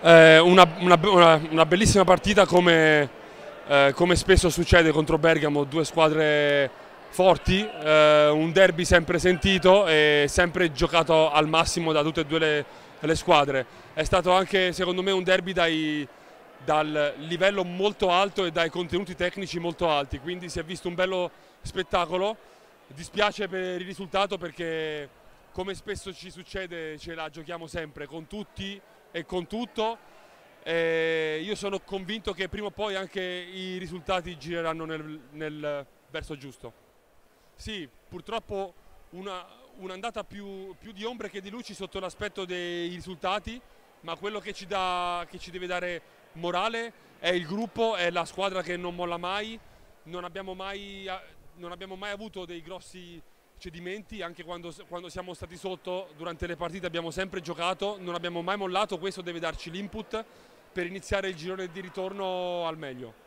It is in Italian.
Eh, una, una, una, bellissima partita come, eh, come, spesso succede contro Bergamo, due squadre forti, eh, un derby sempre sentito e sempre giocato al massimo da tutte e due le, le squadre. È stato anche secondo me un derby dai, dal livello molto alto e dai contenuti tecnici molto alti, quindi si è visto un bello spettacolo. Dispiace per il risultato perché come spesso ci succede ce la giochiamo sempre con tutti e con tutto. E io sono convinto che prima o poi anche i risultati gireranno nel, nel verso giusto. Sì, purtroppo un'andata più, più, di ombre che di luci sotto l'aspetto dei risultati, ma quello che ci, dà, che ci deve dare morale è il gruppo, è la squadra che non molla mai, non abbiamo mai, non abbiamo mai avuto dei grossi cedimenti, anche quando, quando, siamo stati sotto durante le partite abbiamo sempre giocato, non abbiamo mai mollato, questo deve darci l'input per iniziare il girone di ritorno al meglio.